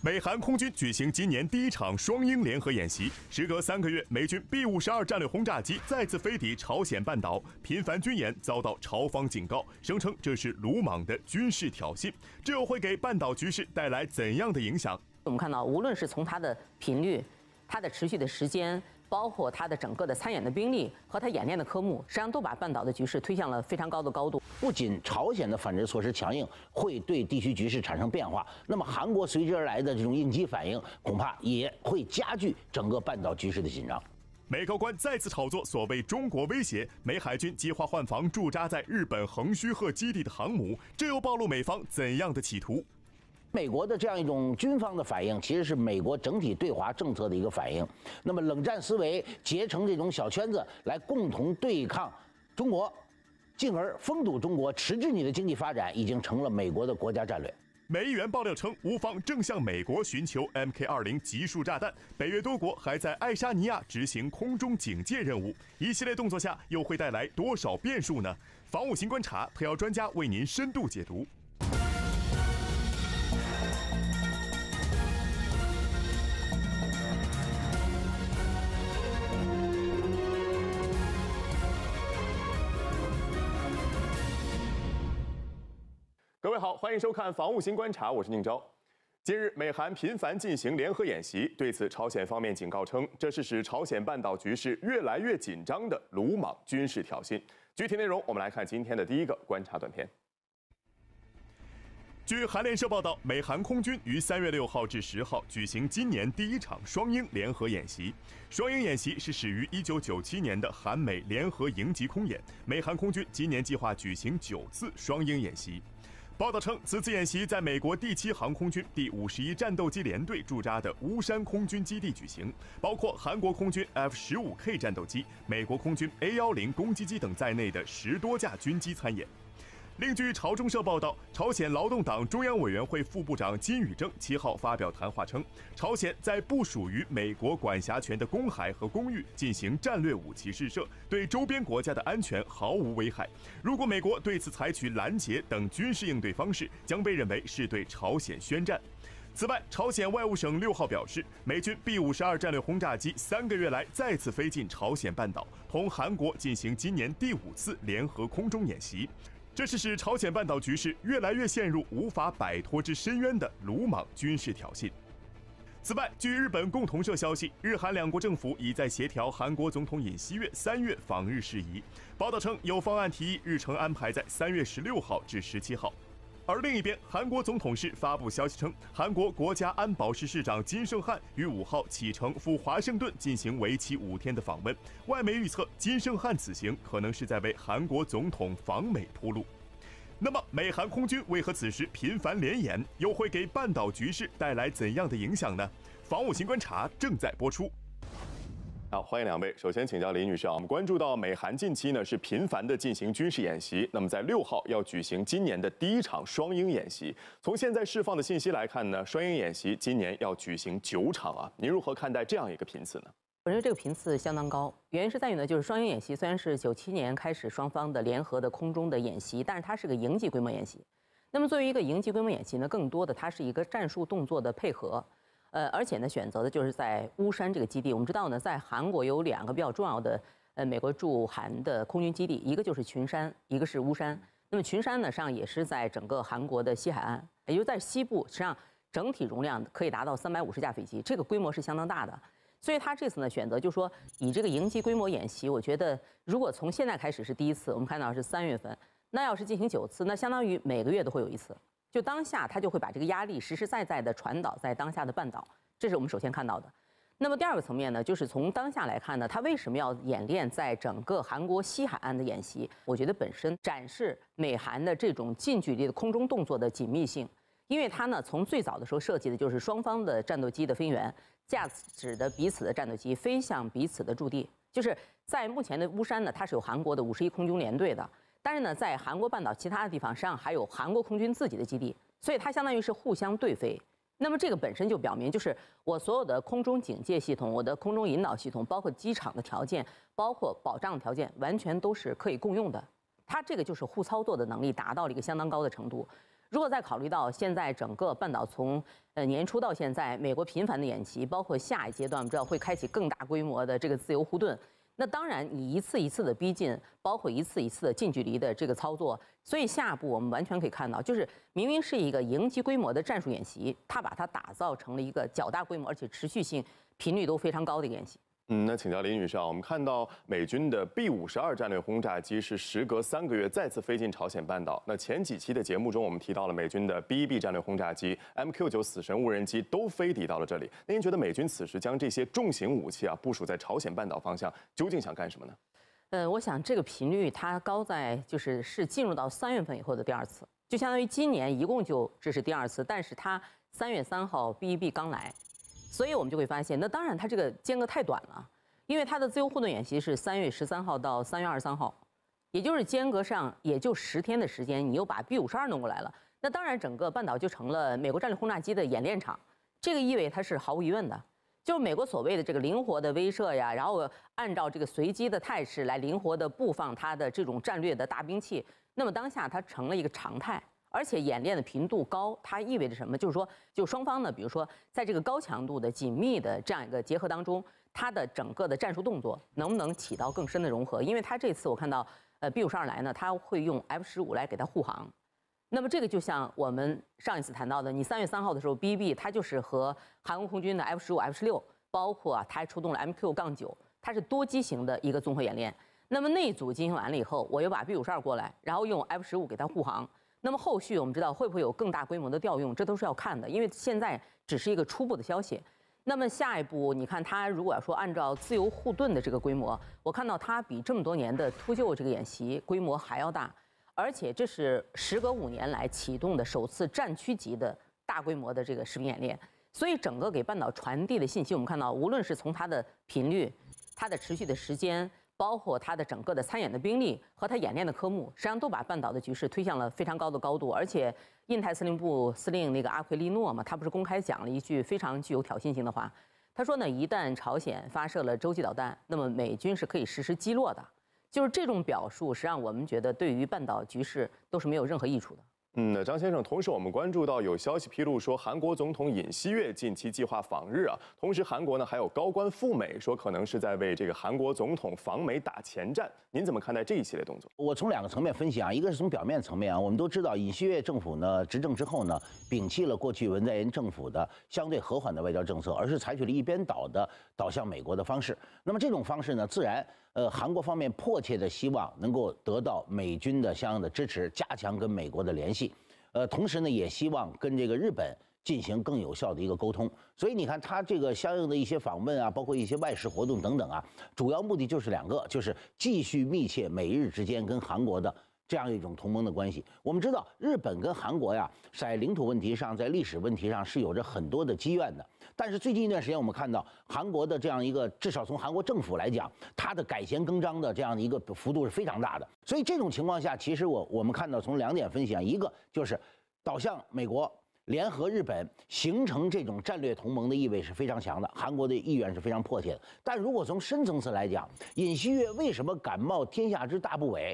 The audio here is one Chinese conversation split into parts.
美韩空军举行今年第一场双鹰联合演习，时隔三个月，美军 B 五十二战略轰炸机再次飞抵朝鲜半岛，频繁军演遭到朝方警告，声称这是鲁莽的军事挑衅，这又会给半岛局势带来怎样的影响？我们看到，无论是从它的频率，它的持续的时间。包括他的整个的参演的兵力和他演练的科目，实际上都把半岛的局势推向了非常高的高度。不仅朝鲜的反制措施强硬，会对地区局势产生变化，那么韩国随之而来的这种应激反应，恐怕也会加剧整个半岛局势的紧张。美高官再次炒作所谓中国威胁，美海军计划换防驻扎在日本横须贺基地的航母，这又暴露美方怎样的企图？美国的这样一种军方的反应，其实是美国整体对华政策的一个反应。那么，冷战思维结成这种小圈子来共同对抗中国，进而封堵中国、迟滞你的经济发展，已经成了美国的国家战略。美议员爆料称，乌方正向美国寻求 Mk 二零集束炸弹。北约多国还在爱沙尼亚执行空中警戒任务。一系列动作下，又会带来多少变数呢？防务型观察特邀专家为您深度解读。好，欢迎收看《防务新观察》，我是宁钊。近日，美韩频繁进行联合演习，对此，朝鲜方面警告称，这是使朝鲜半岛局势越来越紧张的鲁莽军事挑衅。具体内容，我们来看今天的第一个观察短片。据韩联社报道，美韩空军于三月六号至十号举行今年第一场双鹰联合演习。双鹰演习是始于一九九七年的韩美联合迎击空演。美韩空军今年计划举行九次双鹰演习。报道称，此次演习在美国第七航空军第五十一战斗机联队驻扎的乌山空军基地举行，包括韩国空军 F 十五 K 战斗机、美国空军 A 幺零攻击机等在内的十多架军机参演。另据朝中社报道，朝鲜劳动党中央委员会副部长金宇正七号发表谈话称，朝鲜在不属于美国管辖权的公海和公域进行战略武器试射，对周边国家的安全毫无危害。如果美国对此采取拦截等军事应对方式，将被认为是对朝鲜宣战。此外，朝鲜外务省六号表示，美军 B 五十二战略轰炸机三个月来再次飞进朝鲜半岛，同韩国进行今年第五次联合空中演习。这是使朝鲜半岛局势越来越陷入无法摆脱之深渊的鲁莽军事挑衅。此外，据日本共同社消息，日韩两国政府已在协调韩国总统尹锡月三月访日事宜。报道称，有方案提议日程安排在三月十六号至十七号。而另一边，韩国总统室发布消息称，韩国国家安保室室长金圣汉于五号启程赴华盛顿进行为期五天的访问。外媒预测，金圣汉此行可能是在为韩国总统访美铺路。那么，美韩空军为何此时频繁联演？又会给半岛局势带来怎样的影响呢？防务新观察正在播出。好，欢迎两位。首先请教李女士啊，我们关注到美韩近期呢是频繁的进行军事演习，那么在六号要举行今年的第一场双鹰演习。从现在释放的信息来看呢，双鹰演习今年要举行九场啊，您如何看待这样一个频次呢？我认为这个频次相当高，原因是在于呢，就是双鹰演习虽然是九七年开始双方的联合的空中的演习，但是它是个营级规模演习。那么作为一个营级规模演习呢，更多的它是一个战术动作的配合。呃，而且呢，选择的就是在巫山这个基地。我们知道呢，在韩国有两个比较重要的呃美国驻韩的空军基地，一个就是群山，一个是巫山。那么群山呢，实际上也是在整个韩国的西海岸，也就是在西部，实际上整体容量可以达到三百五十架飞机，这个规模是相当大的。所以他这次呢，选择就说以这个营级规模演习，我觉得如果从现在开始是第一次，我们看到是三月份，那要是进行九次，那相当于每个月都会有一次。就当下，他就会把这个压力实实在在的传导在当下的半岛，这是我们首先看到的。那么第二个层面呢，就是从当下来看呢，他为什么要演练在整个韩国西海岸的演习？我觉得本身展示美韩的这种近距离的空中动作的紧密性，因为它呢，从最早的时候设计的就是双方的战斗机的飞行员驾驶的彼此的战斗机飞向彼此的驻地，就是在目前的乌山呢，它是有韩国的五十一空军联队的。但是呢，在韩国半岛其他的地方，实际上还有韩国空军自己的基地，所以它相当于是互相对飞。那么这个本身就表明，就是我所有的空中警戒系统、我的空中引导系统，包括机场的条件，包括保障条件，完全都是可以共用的。它这个就是互操作的能力达到了一个相当高的程度。如果再考虑到现在整个半岛从呃年初到现在，美国频繁的演习，包括下一阶段，我们知道会开启更大规模的这个自由护盾。那当然，你一次一次的逼近，包括一次一次的近距离的这个操作，所以下一步我们完全可以看到，就是明明是一个营级规模的战术演习，它把它打造成了一个较大规模，而且持续性、频率都非常高的演习。嗯，那请教林女士啊，我们看到美军的 B-52 战略轰炸机是时隔三个月再次飞进朝鲜半岛。那前几期的节目中，我们提到了美军的 B-1B 战略轰炸机、MQ-9 死神无人机都飞抵到了这里。那您觉得美军此时将这些重型武器啊部署在朝鲜半岛方向，究竟想干什么呢？呃，我想这个频率它高在就是是进入到三月份以后的第二次，就相当于今年一共就这是第二次，但是它三月三号 B-1B 刚来。所以我们就会发现，那当然它这个间隔太短了，因为它的自由互动演习是三月十三号到三月二十三号，也就是间隔上也就十天的时间，你又把 B 五十二弄过来了，那当然整个半岛就成了美国战略轰炸机的演练场，这个意味它是毫无疑问的，就是美国所谓的这个灵活的威慑呀，然后按照这个随机的态势来灵活的布放它的这种战略的大兵器，那么当下它成了一个常态。而且演练的频度高，它意味着什么？就是说，就双方呢，比如说，在这个高强度的紧密的这样一个结合当中，它的整个的战术动作能不能起到更深的融合？因为它这次我看到，呃，B 五十二来呢，它会用 F 十五来给它护航。那么这个就像我们上一次谈到的，你三月三号的时候，B B 它就是和韩国空军的 F 十五、F 十六，包括啊，它还出动了 M Q 杠九，它是多机型的一个综合演练。那么那组进行完了以后，我又把 B 五十二过来，然后用 F 十五给它护航。那么后续我们知道会不会有更大规模的调用，这都是要看的，因为现在只是一个初步的消息。那么下一步你看它如果要说按照自由护盾的这个规模，我看到它比这么多年的秃鹫这个演习规模还要大，而且这是时隔五年来启动的首次战区级的大规模的这个士兵演练，所以整个给半岛传递的信息，我们看到无论是从它的频率，它的持续的时间。包括他的整个的参演的兵力和他演练的科目，实际上都把半岛的局势推向了非常高的高度。而且，印太司令部司令那个阿奎利诺嘛，他不是公开讲了一句非常具有挑衅性的话，他说呢，一旦朝鲜发射了洲际导弹，那么美军是可以实施击落的。就是这种表述，实际上我们觉得对于半岛局势都是没有任何益处的。嗯，那张先生，同时我们关注到有消息披露说，韩国总统尹锡月近期计划访日啊，同时韩国呢还有高官赴美，说可能是在为这个韩国总统访美打前战。您怎么看待这一系列动作？我从两个层面分析啊，一个是从表面层面啊，我们都知道尹锡月政府呢执政之后呢，摒弃了过去文在寅政府的相对和缓的外交政策，而是采取了一边倒的倒向美国的方式。那么这种方式呢，自然。呃，韩国方面迫切的希望能够得到美军的相应的支持，加强跟美国的联系。呃，同时呢，也希望跟这个日本进行更有效的一个沟通。所以你看，他这个相应的一些访问啊，包括一些外事活动等等啊，主要目的就是两个，就是继续密切美日之间跟韩国的这样一种同盟的关系。我们知道，日本跟韩国呀，在领土问题上，在历史问题上是有着很多的积怨的。但是最近一段时间，我们看到韩国的这样一个，至少从韩国政府来讲，它的改弦更张的这样的一个幅度是非常大的。所以这种情况下，其实我我们看到从两点分析啊，一个就是，导向美国，联合日本形成这种战略同盟的意味是非常强的，韩国的意愿是非常迫切的。但如果从深层次来讲，尹锡悦为什么敢冒天下之大不韪，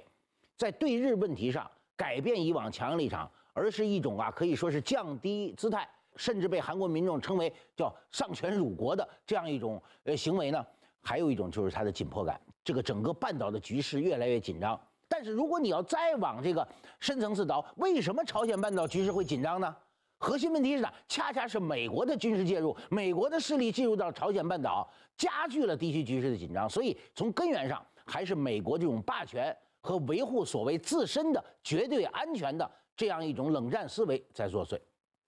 在对日问题上改变以往强硬立场，而是一种啊，可以说是降低姿态。甚至被韩国民众称为叫丧权辱国的这样一种呃行为呢，还有一种就是它的紧迫感。这个整个半岛的局势越来越紧张。但是如果你要再往这个深层次倒，为什么朝鲜半岛局势会紧张呢？核心问题是啥？恰恰是美国的军事介入，美国的势力进入到朝鲜半岛，加剧了地区局势的紧张。所以从根源上，还是美国这种霸权和维护所谓自身的绝对安全的这样一种冷战思维在作祟。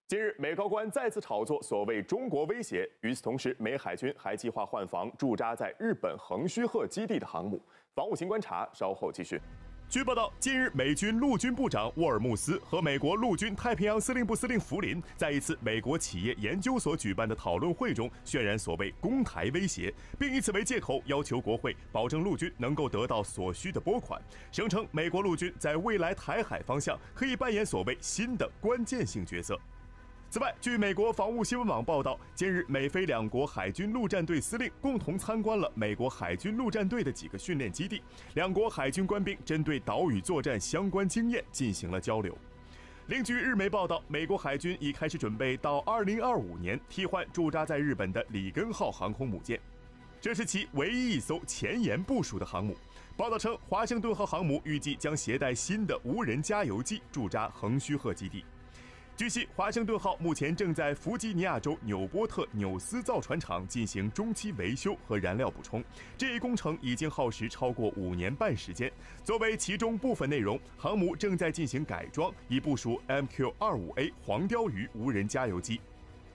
近日，美高官再次炒作所谓中国威胁。与此同时，美海军还计划换防驻扎在日本横须贺基地的航母。防务新观察，稍后继续。据报道，近日美军陆军部长沃尔姆斯和美国陆军太平洋司令部司令弗林在一次美国企业研究所举办的讨论会中，渲染所谓攻台威胁，并以此为借口要求国会保证陆军能够得到所需的拨款，声称美国陆军在未来台海方向可以扮演所谓新的关键性角色。此外，据美国防务新闻网报道，近日美菲两国海军陆战队司令共同参观了美国海军陆战队的几个训练基地，两国海军官兵针对岛屿作战相关经验进行了交流。另据日媒报道，美国海军已开始准备到2025年替换驻扎在日本的里根号航空母舰，这是其唯一一艘前沿部署的航母。报道称，华盛顿号航母预计将携带新的无人加油机驻扎横须贺基地。据悉，华盛顿号目前正在弗吉尼亚州纽波特纽斯造船厂进行中期维修和燃料补充。这一工程已经耗时超过五年半时间。作为其中部分内容，航母正在进行改装，以部署 MQ-25A 黄貂鱼无人加油机。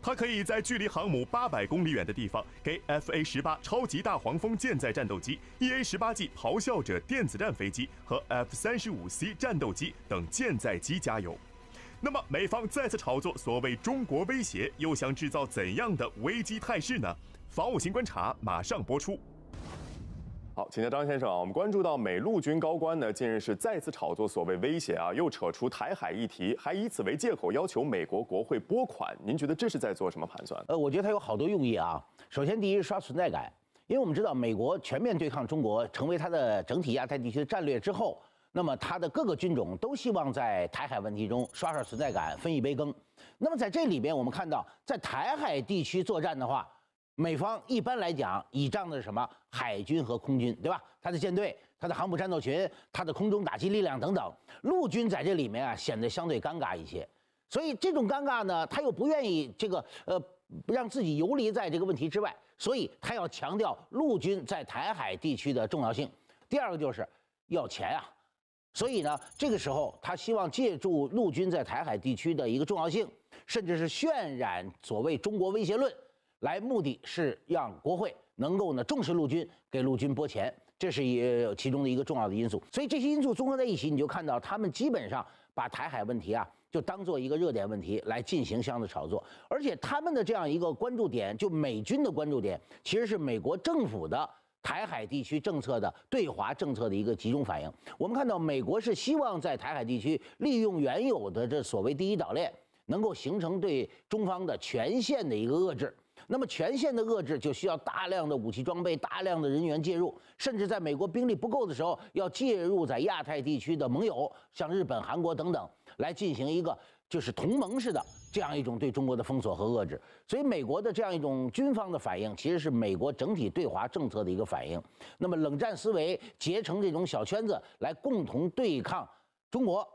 它可以在距离航母800公里远的地方给 FA-18 超级大黄蜂舰载战斗机、EA-18G 咆哮者电子战飞机和 F-35C 战斗机等舰载机加油。那么，美方再次炒作所谓中国威胁，又想制造怎样的危机态势呢？防务型观察马上播出。好，请教张先生啊，我们关注到美陆军高官呢，近日是再次炒作所谓威胁啊，又扯出台海议题，还以此为借口要求美国国会拨款，您觉得这是在做什么盘算？呃，我觉得他有好多用意啊。首先，第一，是刷存在感，因为我们知道，美国全面对抗中国成为他的整体亚太地区的战略之后。那么它的各个军种都希望在台海问题中刷刷存在感，分一杯羹。那么在这里边，我们看到，在台海地区作战的话，美方一般来讲倚仗的是什么？海军和空军，对吧？它的舰队、它的航母战斗群、它的空中打击力量等等。陆军在这里面啊，显得相对尴尬一些。所以这种尴尬呢，他又不愿意这个呃让自己游离在这个问题之外，所以他要强调陆军在台海地区的重要性。第二个就是要钱啊。所以呢，这个时候他希望借助陆军在台海地区的一个重要性，甚至是渲染所谓中国威胁论，来目的是让国会能够呢重视陆军，给陆军拨钱，这是有其中的一个重要的因素。所以这些因素综合在一起，你就看到他们基本上把台海问题啊就当做一个热点问题来进行相应的炒作，而且他们的这样一个关注点，就美军的关注点，其实是美国政府的。台海地区政策的对华政策的一个集中反应。我们看到，美国是希望在台海地区利用原有的这所谓第一岛链，能够形成对中方的全线的一个遏制。那么，全线的遏制就需要大量的武器装备、大量的人员介入，甚至在美国兵力不够的时候，要介入在亚太地区的盟友，像日本、韩国等等，来进行一个就是同盟式的。这样一种对中国的封锁和遏制，所以美国的这样一种军方的反应，其实是美国整体对华政策的一个反应。那么冷战思维结成这种小圈子来共同对抗中国，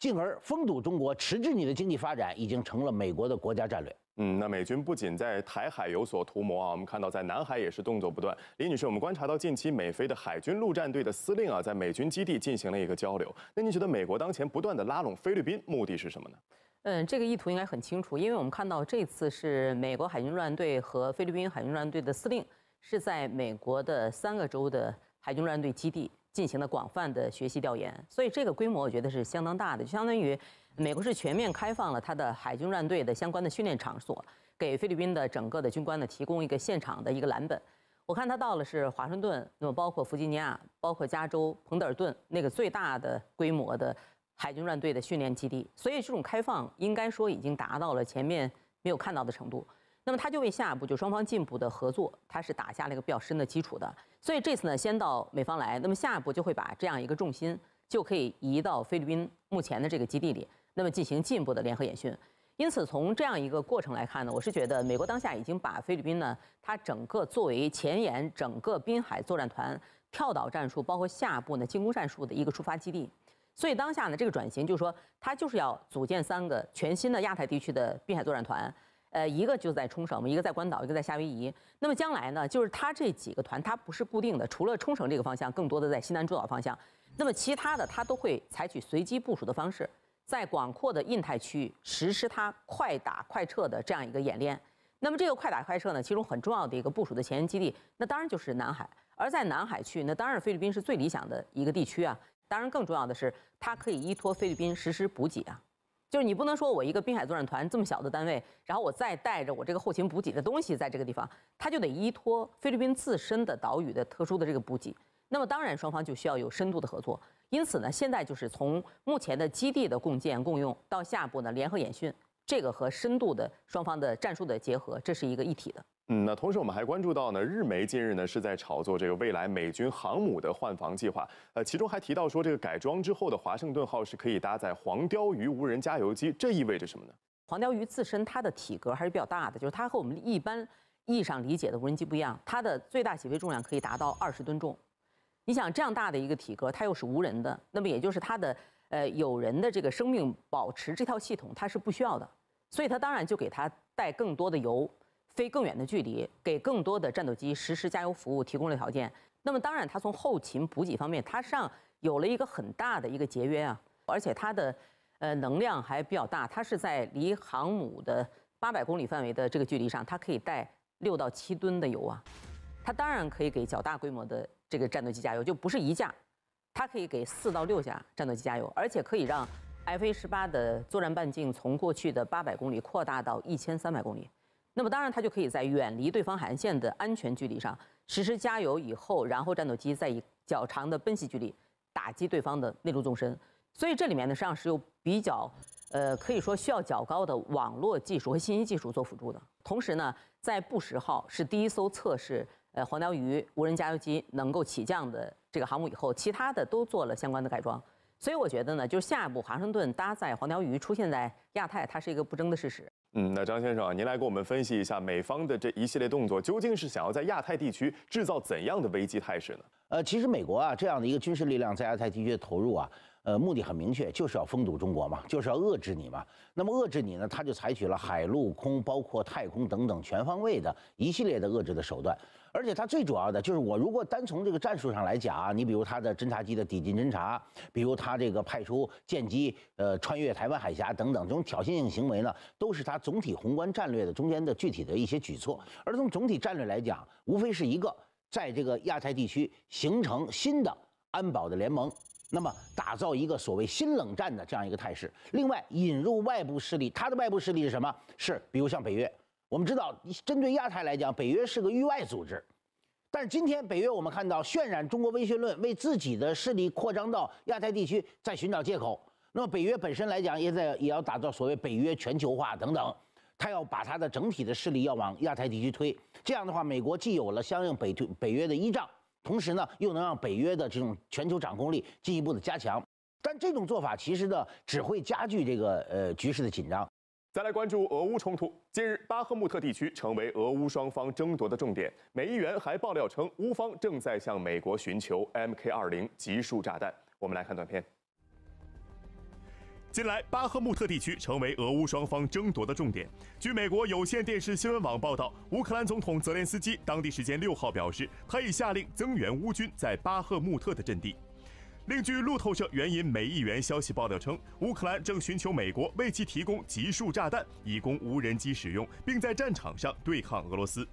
进而封堵中国、迟滞你的经济发展，已经成了美国的国家战略。嗯，那美军不仅在台海有所图谋啊，我们看到在南海也是动作不断。李女士，我们观察到近期美菲的海军陆战队的司令啊，在美军基地进行了一个交流。那您觉得美国当前不断的拉拢菲律宾，目的是什么呢？嗯，这个意图应该很清楚，因为我们看到这次是美国海军陆战队和菲律宾海军陆战队的司令是在美国的三个州的海军陆战队基地进行了广泛的学习调研，所以这个规模我觉得是相当大的，就相当于美国是全面开放了它的海军陆战队的相关的训练场所，给菲律宾的整个的军官呢提供一个现场的一个蓝本。我看他到了是华盛顿，那么包括弗吉尼亚，包括加州彭德尔顿那个最大的规模的。海军战队的训练基地，所以这种开放应该说已经达到了前面没有看到的程度。那么，它就为下一步就双方进一步的合作，它是打下了一个比较深的基础的。所以这次呢，先到美方来，那么下一步就会把这样一个重心就可以移到菲律宾目前的这个基地里，那么进行进一步的联合演训。因此，从这样一个过程来看呢，我是觉得美国当下已经把菲律宾呢，它整个作为前沿整个滨海作战团跳岛战术，包括下一步呢进攻战术的一个出发基地。所以当下呢，这个转型就是说，它就是要组建三个全新的亚太地区的滨海作战团，呃，一个就在冲绳，一个在关岛，一个在夏威夷。那么将来呢，就是它这几个团它不是固定的，除了冲绳这个方向，更多的在西南诸岛方向。那么其他的它都会采取随机部署的方式，在广阔的印太区域实施它快打快撤的这样一个演练。那么这个快打快撤呢，其中很重要的一个部署的前沿基地，那当然就是南海。而在南海区，那当然菲律宾是最理想的一个地区啊。当然，更重要的是，它可以依托菲律宾实施补给啊。就是你不能说我一个滨海作战团这么小的单位，然后我再带着我这个后勤补给的东西在这个地方，它就得依托菲律宾自身的岛屿的特殊的这个补给。那么，当然双方就需要有深度的合作。因此呢，现在就是从目前的基地的共建共用到下一步的联合演训。这个和深度的双方的战术的结合，这是一个一体的。嗯，那同时我们还关注到呢，日媒近日呢是在炒作这个未来美军航母的换防计划，呃，其中还提到说这个改装之后的华盛顿号是可以搭载黄貂鱼无人加油机，这意味着什么呢？黄貂鱼自身它的体格还是比较大的，就是它和我们一般意义上理解的无人机不一样，它的最大起飞重量可以达到二十吨重。你想这样大的一个体格，它又是无人的，那么也就是它的。呃，有人的这个生命保持这套系统它是不需要的，所以它当然就给它带更多的油，飞更远的距离，给更多的战斗机实施加油服务提供了条件。那么当然，它从后勤补给方面，它上有了一个很大的一个节约啊，而且它的呃能量还比较大，它是在离航母的八百公里范围的这个距离上，它可以带六到七吨的油啊，它当然可以给较大规模的这个战斗机加油，就不是一架。它可以给四到六架战斗机加油，而且可以让 F A 十八的作战半径从过去的八百公里扩大到一千三百公里。那么当然，它就可以在远离对方海岸线的安全距离上实施加油，以后，然后战斗机再以较长的奔袭距离打击对方的内陆纵深。所以这里面呢，实际上是有比较，呃，可以说需要较高的网络技术和信息技术做辅助的。同时呢，在布什号是第一艘测试呃黄貂鱼无人加油机能够起降的。这个航母以后，其他的都做了相关的改装，所以我觉得呢，就是下一步华盛顿搭载黄条鱼出现在亚太，它是一个不争的事实。嗯，那张先生，您来给我们分析一下美方的这一系列动作，究竟是想要在亚太地区制造怎样的危机态势呢？呃，其实美国啊，这样的一个军事力量在亚太地区的投入啊，呃，目的很明确，就是要封堵中国嘛，就是要遏制你嘛。那么遏制你呢，他就采取了海陆空包括太空等等全方位的一系列的遏制的手段。而且它最主要的就是，我如果单从这个战术上来讲啊，你比如它的侦察机的抵近侦察，比如它这个派出舰机呃穿越台湾海峡等等这种挑衅性行为呢，都是它总体宏观战略的中间的具体的一些举措。而从总体战略来讲，无非是一个在这个亚太地区形成新的安保的联盟，那么打造一个所谓新冷战的这样一个态势。另外引入外部势力，它的外部势力是什么？是比如像北约。我们知道，针对亚太来讲，北约是个域外组织。但是今天，北约我们看到渲染中国威胁论，为自己的势力扩张到亚太地区在寻找借口。那么，北约本身来讲，也在也要打造所谓北约全球化等等，他要把他的整体的势力要往亚太地区推。这样的话，美国既有了相应北北约的依仗，同时呢，又能让北约的这种全球掌控力进一步的加强。但这种做法其实呢，只会加剧这个呃局势的紧张。再来关注俄乌冲突。近日，巴赫穆特地区成为俄乌双方争夺的重点。美议员还爆料称，乌方正在向美国寻求 MK-20 集束炸弹。我们来看短片。近来，巴赫穆特地区成为俄乌双方争夺的重点。据美国有线电视新闻网报道，乌克兰总统泽连斯基当地时间六号表示，他已下令增援乌军在巴赫穆特的阵地。另据路透社援引美议员消息爆料称，乌克兰正寻求美国为其提供集束炸弹，以供无人机使用，并在战场上对抗俄罗斯。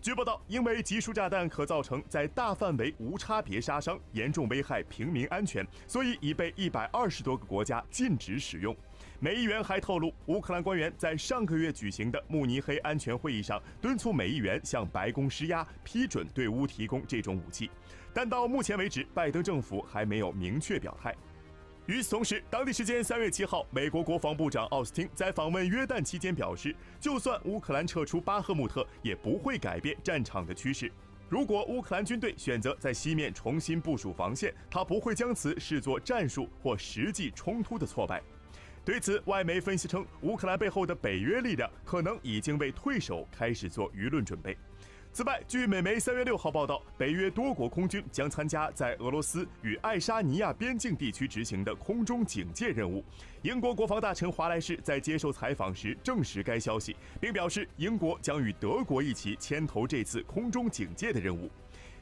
据报道，因为集束炸弹可造成在大范围无差别杀伤，严重危害平民安全，所以已被一百二十多个国家禁止使用。美议员还透露，乌克兰官员在上个月举行的慕尼黑安全会议上敦促美议员向白宫施压，批准对乌提供这种武器。但到目前为止，拜登政府还没有明确表态。与此同时，当地时间三月七号，美国国防部长奥斯汀在访问约旦期间表示，就算乌克兰撤出巴赫穆特，也不会改变战场的趋势。如果乌克兰军队选择在西面重新部署防线，他不会将此视作战术或实际冲突的挫败。对此，外媒分析称，乌克兰背后的北约力量可能已经为退守，开始做舆论准备。此外，据美媒三月六号报道，北约多国空军将参加在俄罗斯与爱沙尼亚边境地区执行的空中警戒任务。英国国防大臣华莱士在接受采访时证实该消息，并表示英国将与德国一起牵头这次空中警戒的任务。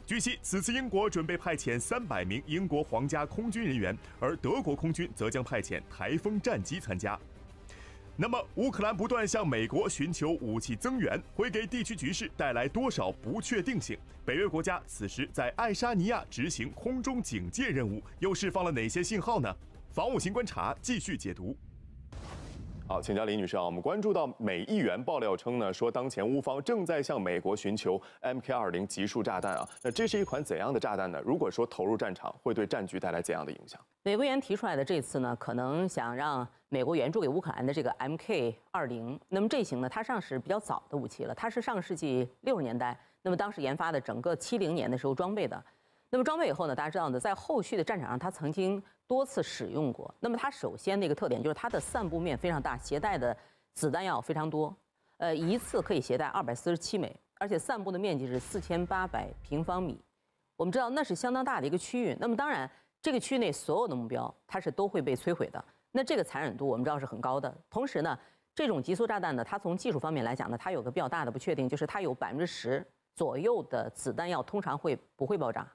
据悉，此次英国准备派遣三百名英国皇家空军人员，而德国空军则将派遣台风战机参加。那么，乌克兰不断向美国寻求武器增援，会给地区局势带来多少不确定性？北约国家此时在爱沙尼亚执行空中警戒任务，又释放了哪些信号呢？防务新观察继续解读。好，请教李女士啊，我们关注到美议员爆料称呢，说当前乌方正在向美国寻求 MK20 集束炸弹啊，那这是一款怎样的炸弹呢？如果说投入战场，会对战局带来怎样的影响？美国议员提出来的这次呢，可能想让美国援助给乌克兰的这个 MK20，那么这型呢，它上是比较早的武器了，它是上世纪六十年代，那么当时研发的，整个七零年的时候装备的，那么装备以后呢，大家知道呢，在后续的战场上，它曾经。多次使用过。那么它首先那个特点就是它的散布面非常大，携带的子弹药非常多，呃，一次可以携带二百四十七枚，而且散布的面积是四千八百平方米。我们知道那是相当大的一个区域。那么当然，这个区域内所有的目标它是都会被摧毁的。那这个残忍度我们知道是很高的。同时呢，这种极速炸弹呢，它从技术方面来讲呢，它有个比较大的不确定，就是它有百分之十左右的子弹药通常会不会爆炸，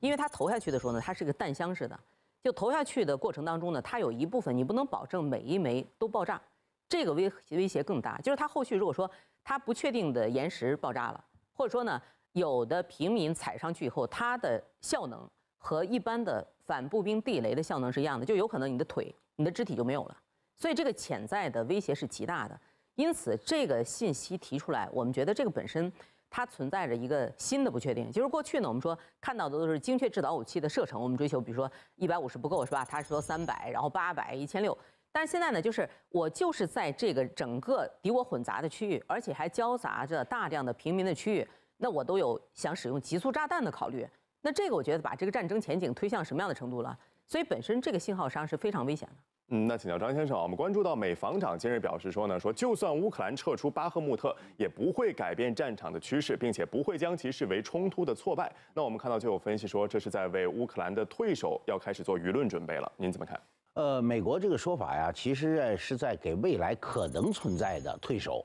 因为它投下去的时候呢，它是个弹箱式的。就投下去的过程当中呢，它有一部分你不能保证每一枚都爆炸，这个威威胁更大。就是它后续如果说它不确定的岩石爆炸了，或者说呢有的平民踩上去以后，它的效能和一般的反步兵地雷的效能是一样的，就有可能你的腿、你的肢体就没有了，所以这个潜在的威胁是极大的。因此这个信息提出来，我们觉得这个本身。它存在着一个新的不确定，就是过去呢，我们说看到的都是精确制导武器的射程，我们追求，比如说一百五十不够是吧？他说三百，然后八百、一千六，但是现在呢，就是我就是在这个整个敌我混杂的区域，而且还交杂着大量的平民的区域，那我都有想使用极速炸弹的考虑，那这个我觉得把这个战争前景推向什么样的程度了？所以本身这个信号商上是非常危险的。嗯，那请教张先生，我们关注到美防长今日表示说呢，说就算乌克兰撤出巴赫穆特，也不会改变战场的趋势，并且不会将其视为冲突的挫败。那我们看到就有分析说，这是在为乌克兰的退守要开始做舆论准备了。您怎么看？呃，美国这个说法呀，其实是在给未来可能存在的退守，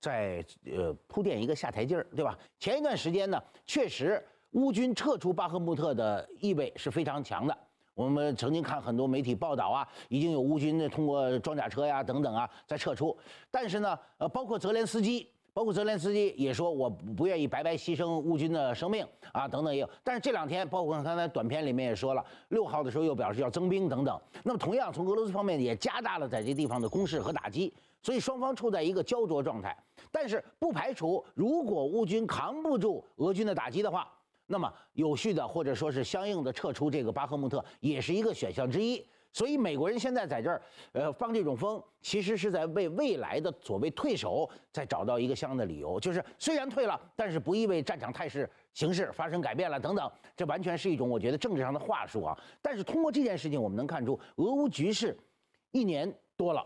在呃铺垫一个下台阶儿，对吧？前一段时间呢，确实乌军撤出巴赫穆特的意味是非常强的。我们曾经看很多媒体报道啊，已经有乌军的通过装甲车呀等等啊在撤出，但是呢，呃，包括泽连斯基，包括泽连斯基也说我不愿意白白牺牲乌军的生命啊等等也有。但是这两天，包括刚才短片里面也说了，六号的时候又表示要增兵等等。那么同样，从俄罗斯方面也加大了在这地方的攻势和打击，所以双方处在一个焦灼状态。但是不排除，如果乌军扛不住俄军的打击的话。那么有序的，或者说是相应的撤出这个巴赫穆特，也是一个选项之一。所以美国人现在在这儿，呃，放这种风，其实是在为未来的所谓退守，在找到一个相应的理由。就是虽然退了，但是不意味战场态势形势发生改变了等等，这完全是一种我觉得政治上的话术啊。但是通过这件事情，我们能看出俄乌局势，一年多了。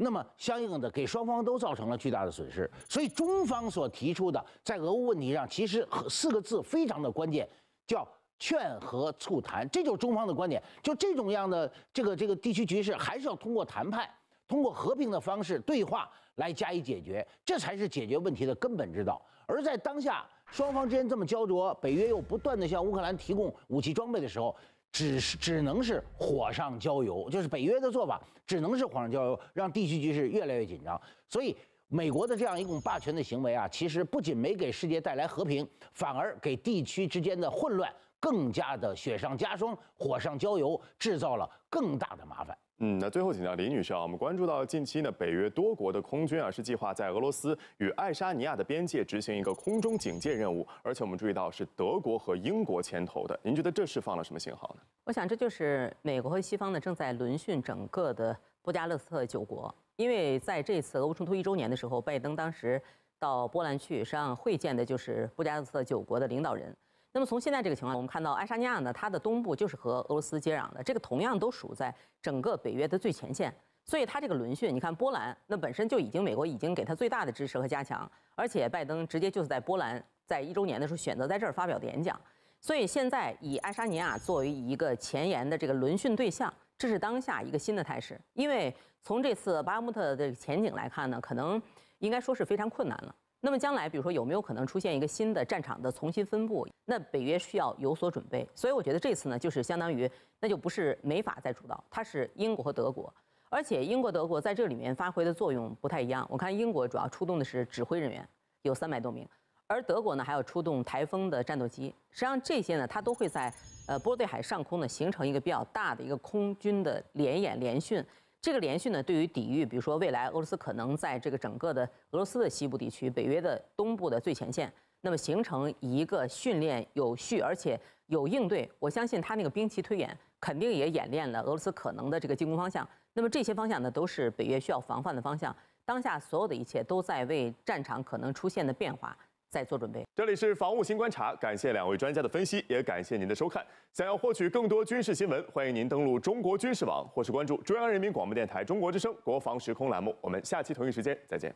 那么，相应的给双方都造成了巨大的损失。所以，中方所提出的在俄乌问题上，其实和四个字非常的关键，叫劝和促谈。这就是中方的观点。就这种样的这个这个地区局势，还是要通过谈判、通过和平的方式、对话来加以解决，这才是解决问题的根本之道。而在当下，双方之间这么焦灼，北约又不断的向乌克兰提供武器装备的时候。只是只能是火上浇油，就是北约的做法，只能是火上浇油，让地区局势越来越紧张。所以，美国的这样一种霸权的行为啊，其实不仅没给世界带来和平，反而给地区之间的混乱。更加的雪上加霜，火上浇油，制造了更大的麻烦。嗯，那最后请教李女士啊，我们关注到近期呢，北约多国的空军啊是计划在俄罗斯与爱沙尼亚的边界执行一个空中警戒任务，而且我们注意到是德国和英国牵头的。您觉得这是放了什么信号呢？我想这就是美国和西方呢正在轮训整个的布加勒斯特九国，因为在这次俄乌冲突一周年的时候，拜登当时到波兰去上会见的就是布加勒斯特九国的领导人。那么从现在这个情况，我们看到爱沙尼亚呢，它的东部就是和俄罗斯接壤的，这个同样都属在整个北约的最前线。所以它这个轮训，你看波兰，那本身就已经美国已经给它最大的支持和加强，而且拜登直接就是在波兰，在一周年的时候选择在这儿发表的演讲。所以现在以爱沙尼亚作为一个前沿的这个轮训对象，这是当下一个新的态势。因为从这次巴尔穆特的前景来看呢，可能应该说是非常困难了。那么将来，比如说有没有可能出现一个新的战场的重新分布？那北约需要有所准备。所以我觉得这次呢，就是相当于那就不是美法在主导，它是英国和德国，而且英国、德国在这里面发挥的作用不太一样。我看英国主要出动的是指挥人员，有三百多名，而德国呢还要出动台风的战斗机。实际上这些呢，它都会在呃波罗对海上空呢形成一个比较大的一个空军的联演联训。这个连续呢，对于抵御，比如说未来俄罗斯可能在这个整个的俄罗斯的西部地区、北约的东部的最前线，那么形成一个训练有序而且有应对。我相信他那个兵棋推演肯定也演练了俄罗斯可能的这个进攻方向。那么这些方向呢，都是北约需要防范的方向。当下所有的一切都在为战场可能出现的变化。再做准备。这里是《防务新观察》，感谢两位专家的分析，也感谢您的收看。想要获取更多军事新闻，欢迎您登录中国军事网，或是关注中央人民广播电台《中国之声》国防时空栏目。我们下期同一时间再见。